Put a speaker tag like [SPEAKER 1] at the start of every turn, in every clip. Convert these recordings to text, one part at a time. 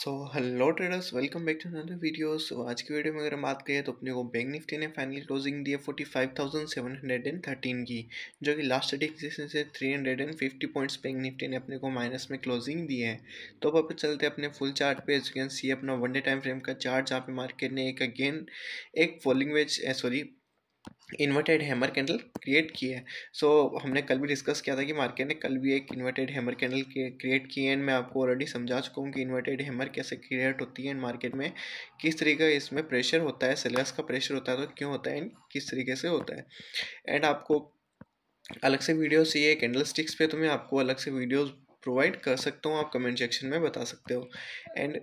[SPEAKER 1] so hello traders welcome back to another video so आज की video में अगर हम बात करें तो अपने को बैंक निफ्टी ने फाइनल क्लोजिंग दी है forty five thousand seven hundred and thirteen की जो कि लास्ट डेटिंग सेशन से three hundred and fifty points Bank Nifty ने अपने को माइनस में क्लोजिंग दी है तो अब अपने चलते अपने फुल चार्ट पे एज सी अपना वन डे टाइम फ्रेम का चार्ट जहाँ पे मार्केट ने एक अगेन एक falling wedge sorry inverted hammer candle create की है सो so, हमने कल भी डिस्कस किया था कि मार्केट ने कल भी एक इन्वर्टेड हैमर कैंडल क्रिएट की है एंड मैं आपको ऑलरेडी समझा चुका हूँ कि इन्वर्टेड हैमर कैसे क्रिएट होती है एंड मार्केट में किस तरीके का इसमें प्रेशर होता है सेलर्स का प्रेशर होता है तो क्यों होता है एंड किस तरीके से होता है एंड आपको अलग से वीडियो चाहिए कैंडल स्टिक्स पर तो मैं आपको अलग से वीडियोज़ प्रोवाइड कर सकता हूँ आप कमेंट सेक्शन में बता सकते हो एंड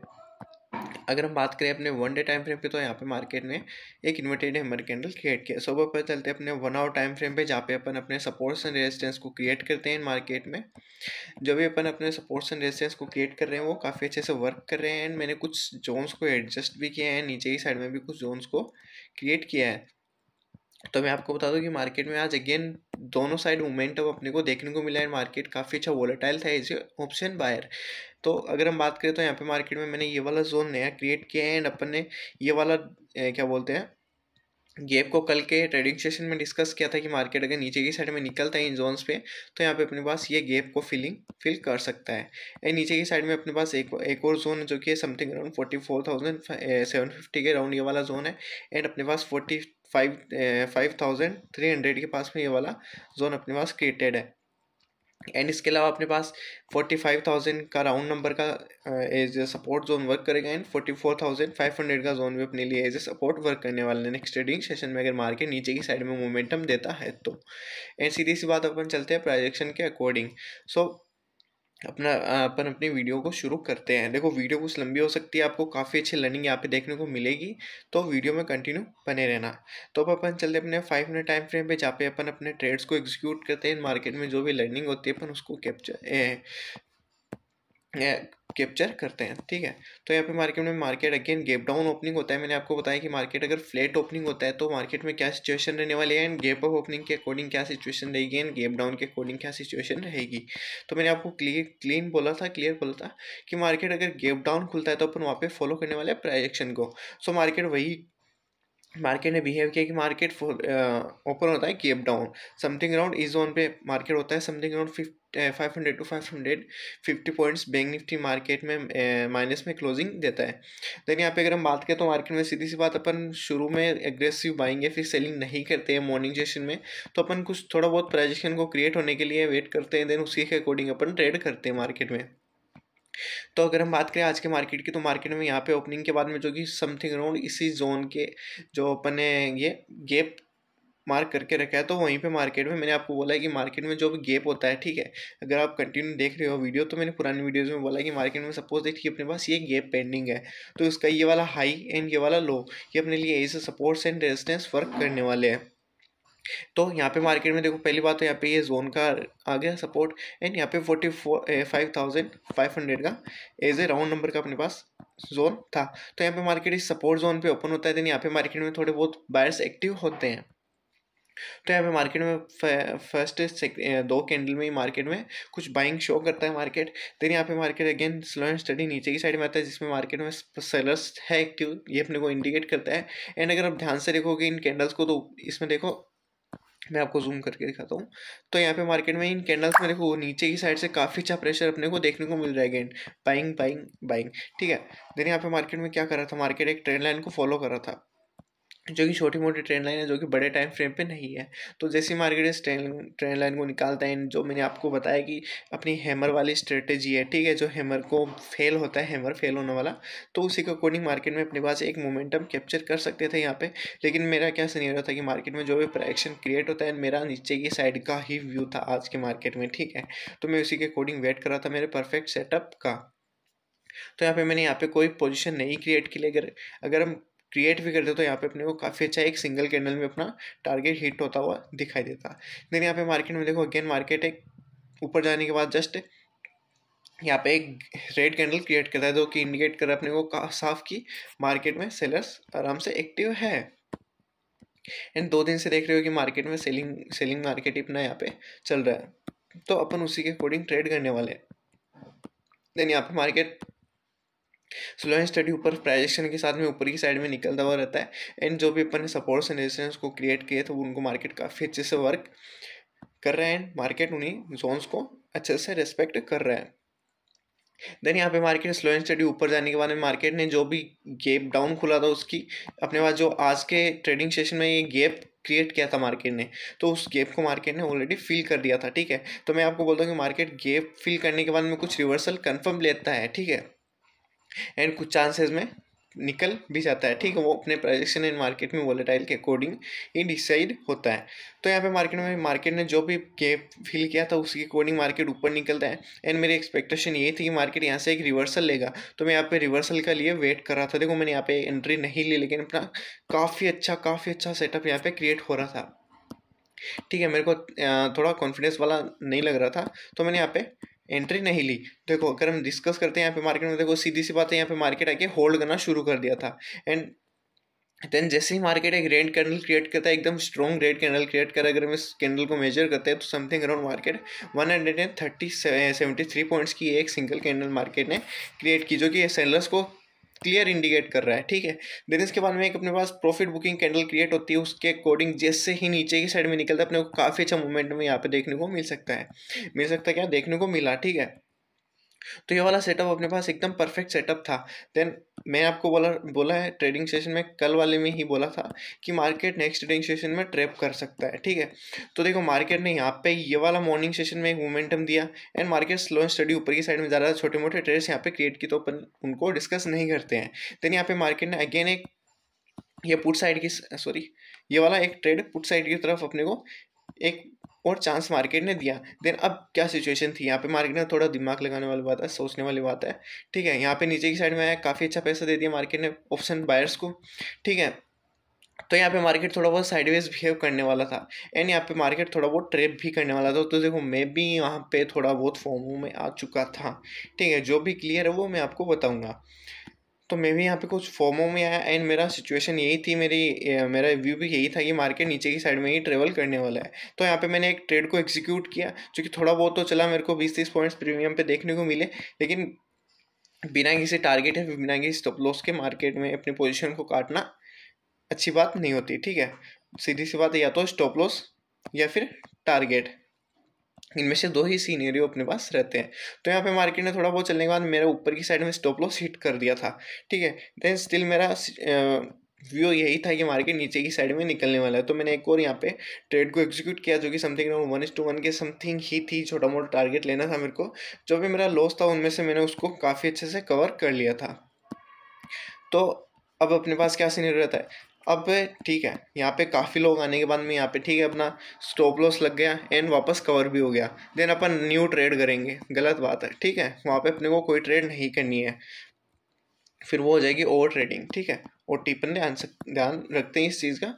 [SPEAKER 1] अगर हम बात करें अपने वन डे टाइम फ्रेम की तो यहाँ पे मार्केट ने एक इन्वर्टेड हेमर कैंडल क्रिएट किया सुबह पर चलते अपने वन आवर टाइम फ्रेम पे जहाँ पे अपन अपने सपोर्ट्स एंड रेजिस्टेंस को क्रिएट करते हैं मार्केट में जो भी अपन अपने सपोर्ट्स एंड रेजिस्टेंस को क्रिएट कर रहे हैं वो काफ़ी अच्छे से वर्क कर रहे हैं एंड मैंने कुछ जोन्स को एडजस्ट भी किया है नीचे की साइड में भी कुछ जोन्स को क्रिएट किया है तो मैं आपको बता दूं कि मार्केट में आज अगेन दोनों साइड मोमेंटम अपने को देखने को मिला है मार्केट काफ़ी अच्छा वोलेटाइल था इस ऑप्शन बायर तो अगर हम बात करें तो यहाँ पे मार्केट में मैंने ये वाला जोन नया क्रिएट किया है एंड अपन ने ये वाला क्या बोलते हैं गैप को कल के ट्रेडिंग सेशन में डिस्कस किया था कि मार्केट अगर नीचे की साइड में निकलता है इन जोन्स पे तो यहाँ पे अपने पास ये गैप को फिलिंग फिल कर सकता है एंड नीचे की साइड में अपने पास एक एक और जोन है जो कि something around forty four thousand seven fifty के अराउंड ये वाला जोन है एंड अपने पास forty five five thousand three hundred के पास में ये वाला जोन अपने पास क्रिएटेड है एंड इसके अलावा अपने पास फोर्टी फाइव थाउजेंड का राउंड नंबर का as a support zone work करेगा and forty four thousand five hundred का जोन भी अपने लिए एज ए सपोर्ट वर्क करने वाला हैं नेक्स्ट ट्रेडिंग सेशन में अगर मार्केट नीचे की साइड में मोमेंटम देता है तो एंड सीधी सी बात अपन चलते हैं प्रोजेक्शन के अकॉर्डिंग सो so, अपना अपन अपनी वीडियो को शुरू करते हैं देखो वीडियो कुछ लंबी हो सकती है आपको काफ़ी अच्छी लर्निंग यहाँ पे देखने को मिलेगी तो वीडियो में कंटिन्यू बने रहना तो अब अपन चलते अपने फाइव मिनट टाइम फ्रेम पे जहाँ पे अपन अपने ट्रेड्स को एग्जीक्यूट करते हैं मार्केट में जो भी लर्निंग होती है अपन उसको कैप्चर कैप्चर करते हैं ठीक है तो यहाँ पे मार्केट में market again gap down opening होता है मैंने आपको बताया कि मार्केट अगर फ्लैट ओपनिंग होता है तो मार्केट में क्या सिचुएशन रहने वाली है एंड गेप अप ओपनिंग के अकॉर्डिंग क्या सिचुएशन रहेगी एंड गेप डाउन के अकॉर्डिंग क्या सिचुएशन रहेगी तो मैंने आपको क्लियर क्लीन बोला था क्लियर बोला था कि मार्केट अगर गेप डाउन खुलता है तो अपन वहाँ पर फॉलो करने वाले प्राइजेक्शन को सो मार्केट वही मार्केट ने बिहेव किया कि मार्केट ओपन होता है गेप डाउन समथिंग अराउंड इस जोन पे मार्केट होता है something around fifty five hundred to five hundred fifty points Bank Nifty market में माइनस में क्लोजिंग देता है देन यहाँ पे अगर हम बात करें तो मार्केट में सीधी सी बात अपन शुरू में एग्रेसिव बाइंग या फिर सेलिंग नहीं करते हैं मॉर्निंग सेशन में तो अपन कुछ थोड़ा बहुत प्राइजेशन को क्रिएट होने के लिए वेट करते हैं देन उसी के अकॉर्डिंग अपन ट्रेड करते हैं मार्केट में तो अगर हम बात करें आज के मार्केट की तो मार्केट में यहाँ पे ओपनिंग के बाद में जो कि समथिंग अराउंड इसी जोन के जो अपन ये गैप मार्क करके रखा है तो वहीं पे मार्केट में मैंने आपको बोला है कि मार्केट में जो भी गैप होता है ठीक है अगर आप कंटिन्यू देख रहे हो वीडियो तो मैंने पुरानी वीडियोज़ में बोला कि मार्केट में सपोज देखिए अपने पास ये गैप पेंडिंग है तो इसका ये वाला हाई एंड ये वाला लो ये अपने लिए ऐसे सपोर्ट्स एंड रेजिस्टेंस वर्क करने वाले हैं तो यहाँ पे मार्केट में देखो पहली बात तो यहाँ पे ये जोन का आ गया सपोर्ट एंड यहाँ पे forty four five thousand five hundred का एज ए राउंड नंबर का अपने पास जोन था तो यहाँ पे मार्केट इस सपोर्ट जोन पे ओपन होता है देन यहाँ पे मार्केट में थोड़े बहुत बायर्स एक्टिव होते हैं तो यहाँ पे मार्केट में फर्स्ट दो कैंडल में ही मार्केट में कुछ बाइंग शो करता है मार्केट देन यहाँ पे market again slow and steady नीचे की साइड में आता है जिसमें मार्केट में सेलर्स है एक्टिव ये अपने को इंडिकेट करता है एंड अगर आप ध्यान से देखोगे इन कैंडल्स को तो इसमें देखो मैं आपको जूम करके दिखाता हूँ तो यहाँ पे मार्केट में इन कैंडल्स में देखो नीचे की साइड से काफ़ी अच्छा प्रेशर अपने को देखने को मिल रहा है गेंड बाइंग बाइंग बाइंग ठीक है देन यहाँ पे मार्केट में क्या कर रहा था मार्केट एक ट्रेंड लाइन को फॉलो कर रहा था जो कि छोटी मोटी ट्रेन लाइन है जो कि बड़े टाइम फ्रेम पे नहीं है तो जैसी मार्केट इस ट्रेन ट्रेन लाइन को निकालता है जो मैंने आपको बताया कि अपनी हैमर वाली स्ट्रेटेजी है ठीक है जो हैमर को फेल होता है हैमर फेल होने वाला तो उसी के अकॉर्डिंग मार्केट में अपने पास एक मोमेंटम कैप्चर कर सकते थे यहाँ पर लेकिन मेरा क्या सीनियर था कि मार्केट में जो भी प्रोडक्शन क्रिएट होता है मेरा नीचे की साइड का ही व्यू था आज के मार्केट में ठीक है तो मैं उसी के अकॉर्डिंग वेट कर रहा था मेरे परफेक्ट सेटअप का तो यहाँ पे मैंने यहाँ पे कोई पोजीशन नहीं क्रिएट की लेकर अगर हम क्रिएट भी करते तो यहाँ पे अपने को काफ़ी अच्छा एक सिंगल कैंडल में अपना टारगेट हिट होता हुआ दिखाई देता देन यहाँ पे मार्केट में देखो अगेन मार्केट एक ऊपर जाने के बाद जस्ट यहाँ पे एक रेड कैंडल क्रिएट करता है जो कि इंडिकेट कर रहा है अपने को साफ कि मार्केट में सेलर्स आराम से एक्टिव है एंड दो दिन से देख रहे हो कि मार्केट में सेलिंग सेलिंग मार्केट ही अपना यहाँ पे चल रहा है तो अपन उसी के अकॉर्डिंग ट्रेड करने वाले हैं देन यहाँ पे मार्केट स्लो एंड स्टडी ऊपर प्राइजेक्शन के साथ में ऊपर की साइड में निकलता हुआ रहता है एंड जो भी अपन ने सपोर्ट्स एंड रेजिस्टेंस को क्रिएट किए थे वो तो उनको मार्केट काफ़ी अच्छे से वर्क कर रहे हैं मार्केट उन्हीं जोन्स को अच्छे से रेस्पेक्ट कर रहे हैं देन यहाँ पे मार्केट स्लो एंड स्टडी ऊपर जाने के बाद में मार्केट ने जो भी गैप डाउन खुला था उसकी अपने पास जो आज के ट्रेडिंग सेशन में ये गैप क्रिएट किया था मार्केट ने तो उस गैप को मार्केट ने ऑलरेडी फिल कर दिया था ठीक है तो मैं आपको बोलता हूँ कि मार्केट गैप फिल करने के बाद में कुछ रिवर्सल कन्फर्म लेता है ठीक है एंड कुछ चांसेस में निकल भी जाता है ठीक है वो अपने प्रोजेक्शन एंड मार्केट में वॉलेटाइल के अकॉर्डिंग ही डिसाइड होता है तो यहाँ पे मार्केट में मार्केट ने जो भी के फिल किया था उसके अकॉर्डिंग मार्केट ऊपर निकलता है एंड मेरी एक्सपेक्टेशन ये थी कि मार्केट यहाँ से एक रिवर्सल लेगा तो मैं यहाँ पे रिवर्सल का लिए वेट कर रहा था देखो मैंने यहाँ पे एंट्री नहीं ली लेकिन अपना काफ़ी अच्छा काफ़ी अच्छा सेटअप यहाँ पे क्रिएट हो रहा था ठीक है मेरे को थोड़ा कॉन्फिडेंस वाला नहीं लग रहा था तो मैंने यहाँ पे एंट्री नहीं ली देखो अगर हम डिस्कस करते हैं यहाँ पे मार्केट में देखो सीधी सी बात है यहाँ पे मार्केट आके होल्ड करना शुरू कर दिया था एंड देन जैसे ही मार्केट एक रेड कैंडल क्रिएट करता है एकदम स्ट्रॉन्ग रेड कैंडल क्रिएट कर अगर हम इस कैंडल को मेजर करते हैं तो something around market one hundred and thirty seventy three points की एक सिंगल कैंडल मार्केट ने क्रिएट की जो कि सेलर्स को क्लियर इंडिकेट कर रहा है ठीक है देन इसके बाद में एक अपने पास प्रॉफिट बुकिंग कैंडल क्रिएट होती है उसके अकॉर्डिंग जैसे ही नीचे की साइड में निकलता है अपने को काफ़ी अच्छा मूवमेंट में यहाँ पे देखने को मिल सकता है मिल सकता है क्या देखने को मिला ठीक है तो ये वाला सेटअप अपने पास एकदम परफेक्ट सेटअप था देन मैं आपको बोला बोला है ट्रेडिंग सेशन में कल वाले में ही बोला था कि मार्केट नेक्स्ट ट्रेडिंग सेशन में ट्रैप कर सकता है ठीक है तो देखो मार्केट ने यहाँ पे ये वाला मॉर्निंग सेशन में एक मोमेंटम दिया and market slow and steady ऊपर की साइड में ज़्यादा छोटे मोटे ट्रेड्स यहाँ पे क्रिएट की तो अपन उनको डिस्कस नहीं करते हैं देन यहाँ पे मार्केट ने अगेन एक ये पुट साइड की सॉरी ये वाला एक ट्रेड पुट साइड की तरफ अपने को एक और चांस मार्केट ने दिया देन अब क्या सिचुएशन थी यहाँ पे मार्केट में थोड़ा दिमाग लगाने वाली बात है सोचने वाली बात है ठीक है यहाँ पे नीचे की साइड में आया काफ़ी अच्छा पैसा दे दिया मार्केट ने ऑप्शन बायर्स को ठीक है तो यहाँ पे मार्केट थोड़ा बहुत साइडवेज बिहेव करने वाला था एंड यहाँ पे मार्केट थोड़ा बहुत ट्रेप भी करने वाला था तो देखो मैं भी यहाँ पे थोड़ा बहुत फॉर्मों में आ चुका था ठीक है जो भी क्लियर है वो मैं आपको बताऊँगा तो मैं भी यहाँ पे कुछ फॉर्मों में आया एंड मेरा सिचुएशन यही थी मेरी मेरा व्यू भी यही था कि मार्केट नीचे की साइड में ही ट्रेवल करने वाला है तो यहाँ पे मैंने एक ट्रेड को एग्जीक्यूट किया जो कि थोड़ा बहुत तो चला मेरे को बीस तीस पॉइंट्स प्रीमियम पे देखने को मिले लेकिन बिना किसी टारगेट है बिना किसी स्टॉप लॉस के मार्केट में अपनी पोजिशन को काटना अच्छी बात नहीं होती ठीक है सीधी सी बात है या तो स्टॉप लॉस या फिर टारगेट इनमें से दो ही सीनियरियो अपने पास रहते हैं तो यहाँ पे मार्केट ने थोड़ा बहुत चलने के बाद मेरा ऊपर की साइड में स्टॉप लॉस हिट कर दिया था ठीक है देन स्टिल मेरा व्यू यही था कि मार्केट नीचे की साइड में निकलने वाला है तो मैंने एक और यहाँ पे ट्रेड को एग्जीक्यूट किया जो कि something around one is to one के समथिंग ही थी छोटा मोटा टारगेट लेना था मेरे को जो भी मेरा लॉस था उनमें से मैंने उसको काफ़ी अच्छे से कवर कर लिया था तो अब अपने पास क्या सीनियर रहता है अब ठीक है यहाँ पे काफ़ी लोग आने के बाद में यहाँ पे ठीक है अपना स्टॉप लॉस लग गया एंड वापस कवर भी हो गया देन अपन न्यू ट्रेड करेंगे गलत बात है ठीक है वहाँ पे अपने को कोई ट्रेड नहीं करनी है फिर वो हो जाएगी ओवर ट्रेडिंग ठीक है और टिपन ध्यान ध्यान रखते हैं इस चीज़ का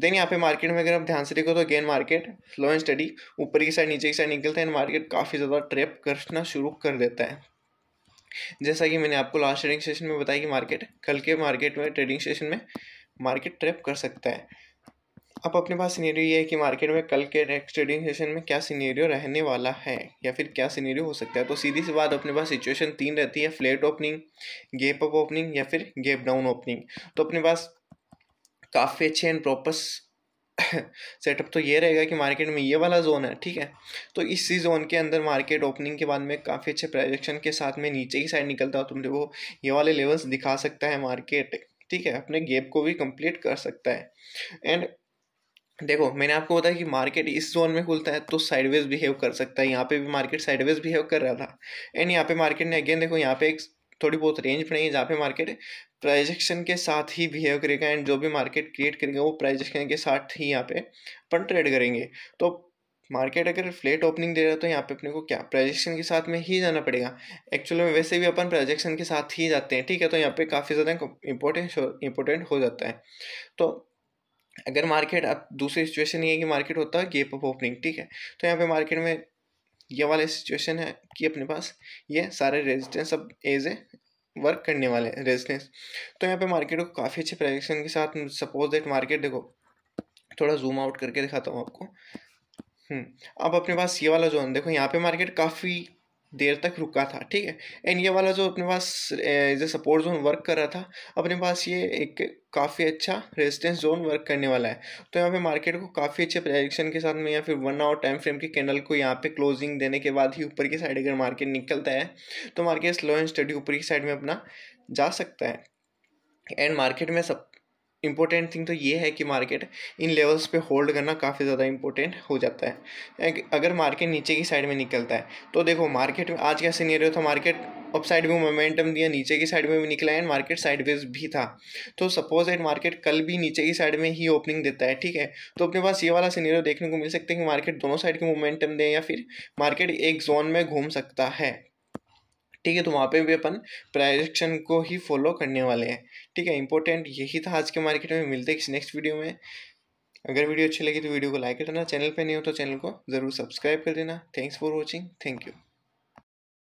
[SPEAKER 1] देन यहाँ पे मार्केट में अगर आप ध्यान से देखो तो again market slow and steady ऊपर की साइड नीचे की साइड निकलता है मार्केट काफ़ी ज़्यादा ट्रेप करना शुरू कर देता है जैसा कि मैंने आपको लास्ट ट्रेडिंग सेशन में बताया कि मार्केट कल के मार्केट में ट्रेडिंग सेशन में मार्केट ट्रैप कर सकता है अब अपने पास सीनेरियो ये है कि मार्केट में कल के नेक्स्ट ट्रेडिंग सेशन में क्या सीनेरियो रहने वाला है या फिर क्या सीनेरियो हो सकता है तो सीधी सी बात अपने पास सिचुएशन तीन रहती है flat opening gap up opening या फिर गेप डाउन ओपनिंग तो अपने पास काफ़ी अच्छे एंड प्रॉपर सेटअप तो ये रहेगा कि मार्केट में ये वाला जोन है ठीक है तो इसी जोन के अंदर मार्केट ओपनिंग के बाद में काफ़ी अच्छे प्रोजेक्शन के साथ में नीचे की साइड निकलता है तो मुझे वो ये वाले लेवल्स दिखा सकता है मार्केट ठीक है अपने गेप को भी कंप्लीट कर सकता है एंड देखो मैंने आपको बताया कि मार्केट इस जोन में खुलता है तो साइडवेज बिहेव कर सकता है यहाँ पे भी मार्केट साइडवेज बिहेव कर रहा था एंड यहाँ पे मार्केट ने अगेन देखो यहाँ पे एक थोड़ी बहुत रेंज बनाई है जहाँ पे मार्केट प्राइजेक्शन के साथ ही बिहेव करेगा एंड जो भी मार्केट क्रिएट करेगा वो प्राइजेक्शन के साथ ही यहाँ पे अपन ट्रेड करेंगे तो मार्केट अगर फ्लेट ओपनिंग दे रहा है तो यहाँ पे अपने को क्या प्रोजेक्शन के साथ में ही जाना पड़ेगा एक्चुअल में वैसे भी अपन प्रोजेक्शन के साथ ही जाते हैं ठीक है तो यहाँ पे काफ़ी ज़्यादा इंपॉर्टेंट इंपॉर्टेंट हो जाता है तो अगर मार्केट अब दूसरी सिचुएशन ये है कि मार्केट होता है गेप अप ओपनिंग ठीक है तो यहाँ पे मार्केट में ये वाला सिचुएशन है कि अपने पास ये सारे रेजिस्टेंस अब एज ए वर्क करने वाले हैं रेजिस्टेंस तो यहाँ पे मार्केट को काफ़ी अच्छे प्रोजेक्शन के साथ सपोज दैट मार्केट देखो थोड़ा जूम आउट करके दिखाता हूँ आपको हम्म, अब अपने पास ये वाला जोन देखो यहाँ पे मार्केट काफ़ी देर तक रुका था ठीक है एंड ये वाला जो अपने पास जो ए सपोर्ट जोन वर्क कर रहा था अपने पास ये एक काफ़ी अच्छा रेजिस्टेंस जोन वर्क करने वाला है तो यहाँ पे मार्केट को काफ़ी अच्छे प्रोजेक्शन के साथ में या फिर वन आवर टाइम फ्रेम के कैंडल को यहाँ पे क्लोजिंग देने के बाद ही ऊपर की साइड अगर मार्केट निकलता है तो मार्केट स्लो एंड स्टडी ऊपर की साइड में अपना जा सकता है एंड मार्केट में सब इम्पोर्टेंट थिंग तो ये है कि मार्केट इन लेवल्स पे होल्ड करना काफ़ी ज़्यादा इंपॉर्टेंट हो जाता है अगर मार्केट नीचे की साइड में निकलता है तो देखो मार्केट में आज का सीनियर था मार्केट अप साइड में मोमेंटम दिया नीचे की साइड में भी निकला एंड मार्केट साइडवेज भी था तो सपोज एट मार्केट कल भी नीचे की साइड में ही ओपनिंग देता है ठीक है तो अपने पास ये वाला सीनियर देखने को मिल सकता है कि मार्केट दोनों साइड के मोमेंटम दें या फिर मार्केट एक जोन में घूम सकता है ठीक है तो वहाँ पे भी अपन प्राइजेक्शन को ही फॉलो करने वाले हैं ठीक है इंपॉर्टेंट यही था आज के मार्केट में मिलते हैं किसी नेक्स्ट वीडियो में अगर वीडियो अच्छी लगी तो वीडियो को लाइक कर देना चैनल पर नहीं हो तो चैनल को ज़रूर सब्सक्राइब कर देना thanks for watching thank you